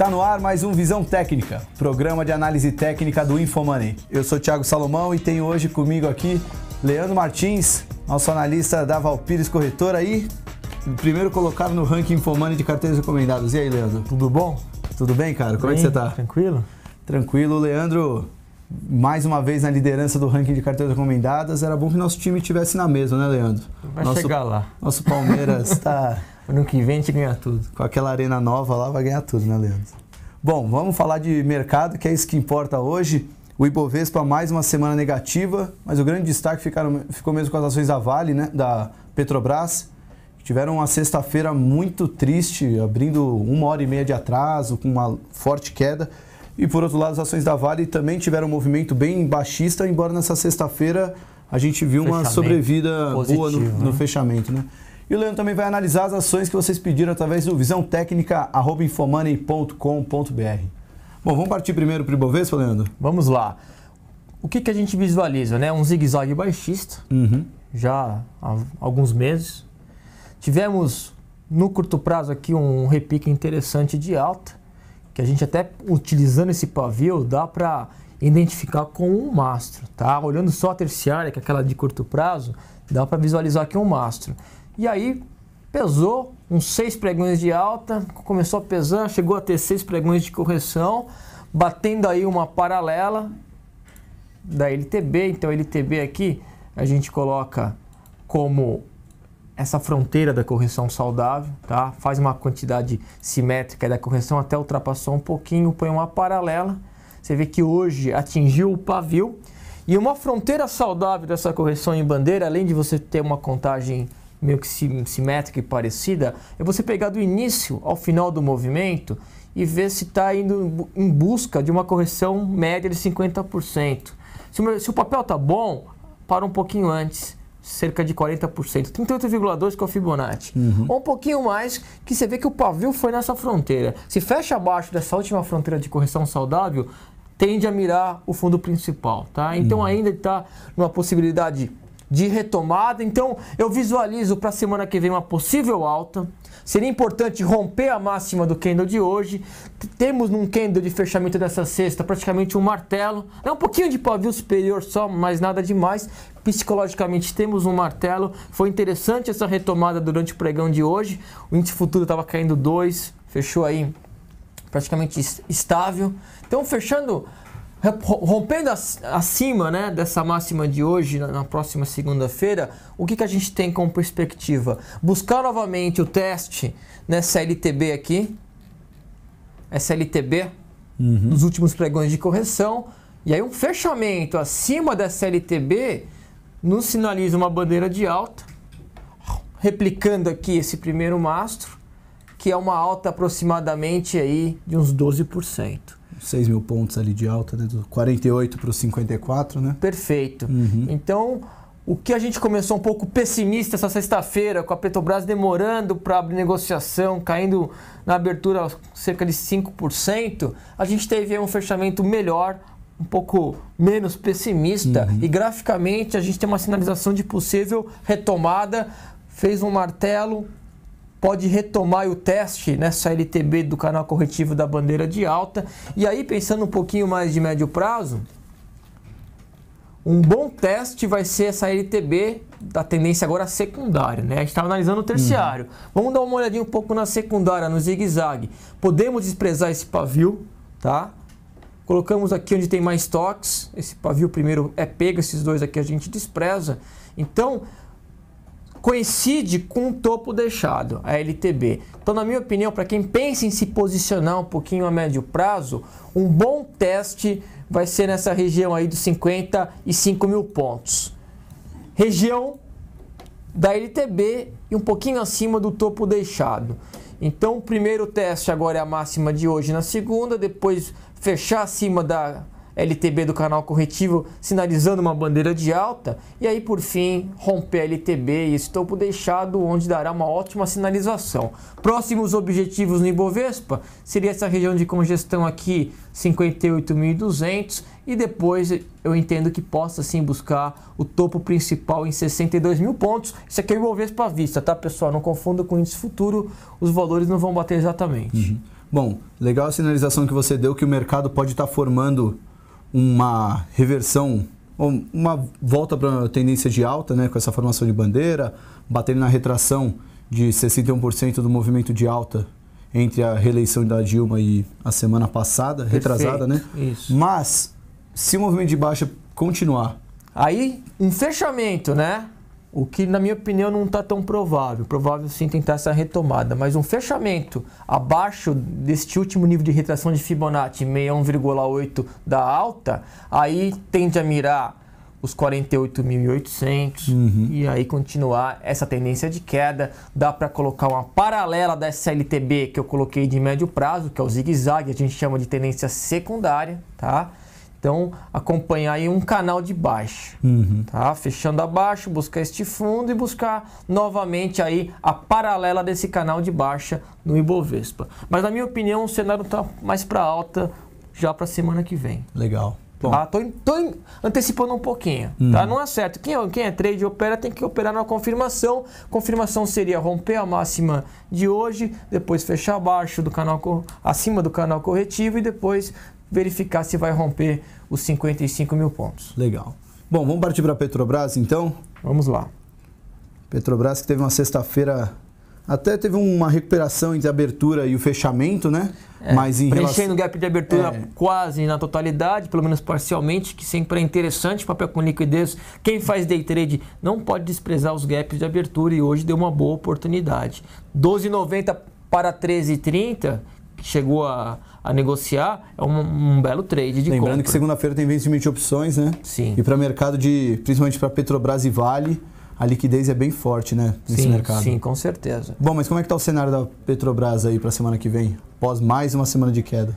Está no ar mais um Visão Técnica, programa de análise técnica do Infomoney. Eu sou Thiago Salomão e tenho hoje comigo aqui Leandro Martins, nosso analista da Valpires Corretora e primeiro colocado no ranking Infomoney de carteiras recomendadas. E aí, Leandro? Tudo bom? Tudo bem, cara? Como bem, é que você está? Tranquilo? Tranquilo, Leandro mais uma vez na liderança do ranking de carteiras recomendadas. Era bom que nosso time tivesse na mesma, né, Leandro? Vai nosso, chegar lá. Nosso Palmeiras está Ano que vem a gente ganha tudo. Com aquela arena nova lá, vai ganhar tudo, né, Leandro? Bom, vamos falar de mercado, que é isso que importa hoje. O Ibovespa mais uma semana negativa, mas o grande destaque ficaram, ficou mesmo com as ações da Vale, né, da Petrobras, que tiveram uma sexta-feira muito triste, abrindo uma hora e meia de atraso, com uma forte queda. E por outro lado, as ações da Vale também tiveram um movimento bem baixista, embora nessa sexta-feira a gente viu uma sobrevida boa no, no né? fechamento, né? E o Leandro também vai analisar as ações que vocês pediram através do Visão visãotecnica.infomoney.com.br. Bom, vamos partir primeiro para o Ibovespa, Leandro? Vamos lá. O que, que a gente visualiza? Né? Um zigue-zague baixista, uhum. já há alguns meses. Tivemos, no curto prazo, aqui um repique interessante de alta, que a gente até utilizando esse pavio dá para identificar com um mastro. Tá? Olhando só a terciária, que é aquela de curto prazo, dá para visualizar aqui um mastro. E aí pesou uns seis pregões de alta, começou a pesar, chegou a ter seis pregões de correção, batendo aí uma paralela da LTB. Então, LTB aqui a gente coloca como essa fronteira da correção saudável, tá? Faz uma quantidade simétrica da correção até ultrapassou um pouquinho, põe uma paralela. Você vê que hoje atingiu o pavio. E uma fronteira saudável dessa correção em bandeira, além de você ter uma contagem meio que simétrica e parecida, é você pegar do início ao final do movimento e ver se está indo em busca de uma correção média de 50%. Se o, se o papel está bom, para um pouquinho antes, cerca de 40%, 38,2% que é o Fibonacci. Uhum. Ou um pouquinho mais, que você vê que o pavio foi nessa fronteira. Se fecha abaixo dessa última fronteira de correção saudável, tende a mirar o fundo principal, tá? Então uhum. ainda está numa possibilidade de retomada. Então, eu visualizo para a semana que vem uma possível alta. Seria importante romper a máxima do candle de hoje. Temos num candle de fechamento dessa sexta praticamente um martelo. É um pouquinho de pavio superior só, mas nada demais. Psicologicamente temos um martelo. Foi interessante essa retomada durante o pregão de hoje. O índice futuro estava caindo 2, fechou aí praticamente estável. Então, fechando rompendo acima né, dessa máxima de hoje, na próxima segunda-feira, o que, que a gente tem como perspectiva? Buscar novamente o teste nessa LTB aqui, essa LTB, uhum. últimos pregões de correção, e aí um fechamento acima dessa LTB nos sinaliza uma bandeira de alta, replicando aqui esse primeiro mastro, que é uma alta aproximadamente aí de uns 12%. 6 mil pontos ali de alta, do né? 48 para os 54, né? Perfeito. Uhum. Então, o que a gente começou um pouco pessimista essa sexta-feira, com a Petrobras demorando para abrir negociação, caindo na abertura cerca de 5%, a gente teve um fechamento melhor, um pouco menos pessimista, uhum. e graficamente a gente tem uma sinalização de possível retomada, fez um martelo, pode retomar o teste nessa né, LTB do canal corretivo da bandeira de alta. E aí, pensando um pouquinho mais de médio prazo, um bom teste vai ser essa LTB da tendência agora secundária, né? A gente está analisando o terciário. Uhum. Vamos dar uma olhadinha um pouco na secundária, no zigue-zague. Podemos desprezar esse pavio, tá? Colocamos aqui onde tem mais toques. Esse pavio primeiro é pego, esses dois aqui a gente despreza. Então, coincide com o topo deixado, a LTB. Então, na minha opinião, para quem pensa em se posicionar um pouquinho a médio prazo, um bom teste vai ser nessa região aí dos 55 mil pontos. Região da LTB e um pouquinho acima do topo deixado. Então, o primeiro teste agora é a máxima de hoje na segunda, depois fechar acima da LTB do canal corretivo, sinalizando uma bandeira de alta, e aí por fim romper a LTB e esse topo deixado, onde dará uma ótima sinalização. Próximos objetivos no Ibovespa seria essa região de congestão aqui, 58.200, e depois eu entendo que possa sim buscar o topo principal em 62 mil pontos. Isso aqui é o Ibovespa à vista, tá pessoal? Não confunda com índice futuro, os valores não vão bater exatamente. Uhum. Bom, legal a sinalização que você deu que o mercado pode estar tá formando uma reversão, uma volta para a tendência de alta, né, com essa formação de bandeira, batendo na retração de 61% do movimento de alta entre a reeleição da Dilma e a semana passada, Perfeito, retrasada, né? Isso. Mas se o movimento de baixa continuar, aí um fechamento, né? O que, na minha opinião, não está tão provável. Provável sim tentar essa retomada. Mas um fechamento abaixo deste último nível de retração de Fibonacci, 61,8 1,8 da alta, aí tende a mirar os 48.800 uhum. e aí continuar essa tendência de queda. Dá para colocar uma paralela da SLTB que eu coloquei de médio prazo, que é o zigue-zague, a gente chama de tendência secundária, tá? Então, acompanhar aí um canal de baixo, uhum. tá? Fechando abaixo, buscar este fundo e buscar novamente aí a paralela desse canal de baixa no Ibovespa. Mas na minha opinião, o cenário está mais para alta já para semana que vem. Legal. Tá? Bom. Tá? Tô, tô, antecipando um pouquinho, tá? uhum. tá? Não é certo. Quem, é, quem é trade opera tem que operar na confirmação. Confirmação seria romper a máxima de hoje, depois fechar abaixo do canal acima do canal corretivo e depois verificar se vai romper os 55 mil pontos. Legal. Bom, vamos partir para a Petrobras então? Vamos lá. Petrobras que teve uma sexta-feira até teve uma recuperação entre a abertura e o fechamento, né? É, Mas em preenchendo relação... no gap de abertura é. quase na totalidade, pelo menos parcialmente, que sempre é interessante, papel com liquidez. Quem faz day trade não pode desprezar os gaps de abertura e hoje deu uma boa oportunidade. 12,90 para 13,30, que chegou a a negociar, é um, um belo trade de Lembrando compra. que segunda-feira tem vencimento de opções, né? Sim. E para mercado de, principalmente para Petrobras e Vale, a liquidez é bem forte, né? Nesse sim, mercado. Sim, com certeza. Bom, mas como é que está o cenário da Petrobras aí para a semana que vem? Após mais uma semana de queda.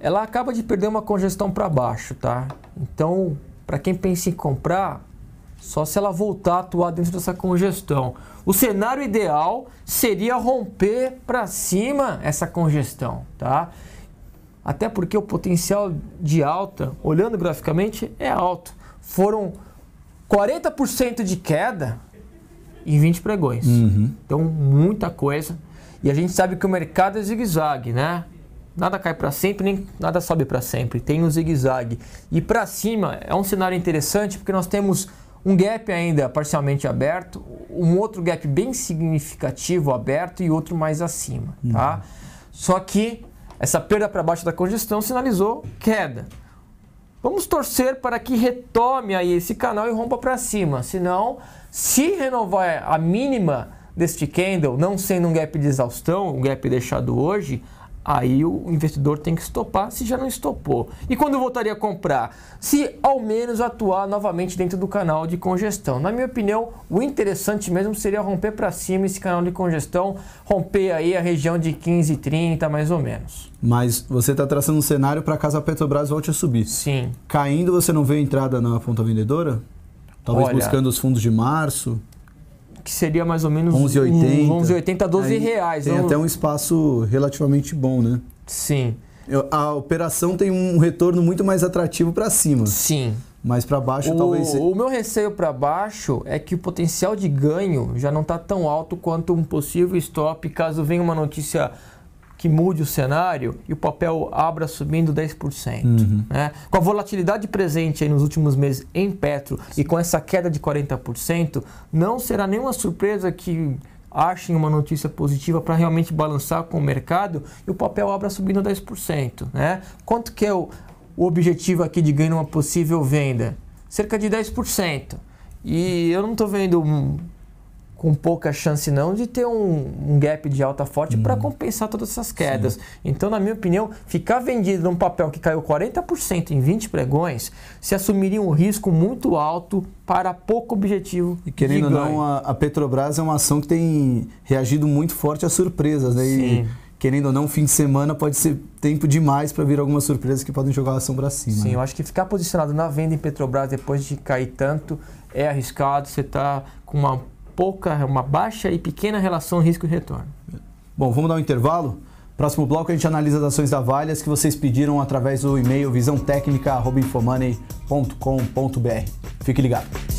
Ela acaba de perder uma congestão para baixo, tá? Então, para quem pensa em comprar, só se ela voltar a atuar dentro dessa congestão. O cenário ideal seria romper para cima essa congestão, tá? Até porque o potencial de alta, olhando graficamente, é alto. Foram 40% de queda em 20 pregões. Uhum. Então, muita coisa. E a gente sabe que o mercado é zigue-zague, né? Nada cai para sempre, nem nada sobe para sempre. Tem um zigue-zague. E para cima é um cenário interessante porque nós temos um gap ainda parcialmente aberto, um outro gap bem significativo aberto e outro mais acima, tá? uhum. tá? Só que essa perda para baixo da congestão sinalizou queda. Vamos torcer para que retome aí esse canal e rompa para cima, senão se renovar a mínima deste candle, não sendo um gap de exaustão, um gap deixado hoje, aí o investidor tem que estopar se já não estopou. E quando voltaria a comprar? Se ao menos atuar novamente dentro do canal de congestão. Na minha opinião, o interessante mesmo seria romper para cima esse canal de congestão, romper aí a região de 15, 30 mais ou menos. Mas você está traçando um cenário para caso a Petrobras volte a subir. Sim. Caindo, você não vê entrada na ponta vendedora? Talvez Olha, buscando os fundos de março? que seria mais ou menos 11,80 um, a 12 Aí reais. Tem né? até um espaço relativamente bom, né? Sim. Eu, a operação tem um retorno muito mais atrativo para cima. Sim. Mas para baixo o, talvez. O meu receio para baixo é que o potencial de ganho já não está tão alto quanto um possível stop caso venha uma notícia que mude o cenário e o papel abra subindo 10%. Uhum. Né? Com a volatilidade presente nos últimos meses em Petro e com essa queda de 40%, não será nenhuma surpresa que achem uma notícia positiva para realmente balançar com o mercado e o papel abra subindo 10%. Né? Quanto que é o, o objetivo aqui de ganho uma possível venda? Cerca de 10%. E eu não estou vendo com pouca chance não de ter um, um gap de alta forte hum. para compensar todas essas quedas. Sim. Então, na minha opinião, ficar vendido num papel que caiu 40% em 20 pregões, se assumiria um risco muito alto para pouco objetivo. E querendo ou não, a, Petrobras é uma ação que tem reagido muito forte às surpresas, né? Sim. E, querendo ou não, fim de semana pode ser tempo demais para vir algumas surpresas que podem jogar a ação para cima. Sim, né? eu acho que ficar posicionado na venda em Petrobras depois de cair tanto é arriscado, você está com uma pouca, uma baixa e pequena relação risco e retorno. Bom, vamos dar um intervalo? Próximo bloco a gente analisa as ações da Vale, as que vocês pediram através do e-mail visãotecnica.infomoney.com.br. Fique ligado.